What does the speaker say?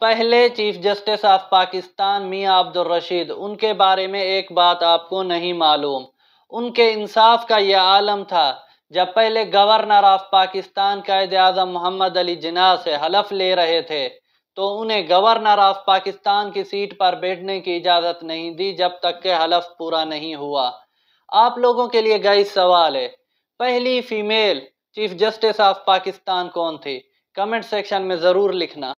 पहले chief justice of Pakistan मियाँ अब्दुल रशीद उनके बारे में एक बात आपको नहीं मालूम उनके इंसाफ का यह आलम था जब पहले गवर्नर ऑफ पाकिस्तान कायद अजम मोहम्मद अली जिना से हलफ ले रहे थे तो उन्हें गवर्नर ऑफ पाकिस्तान की सीट पर बैठने की इजाज़त नहीं दी जब तक के हलफ पूरा नहीं हुआ आप लोगों के लिए गई सवाल है पहली female chief justice of Pakistan कौन थी कमेंट सेक्शन में ज़रूर लिखना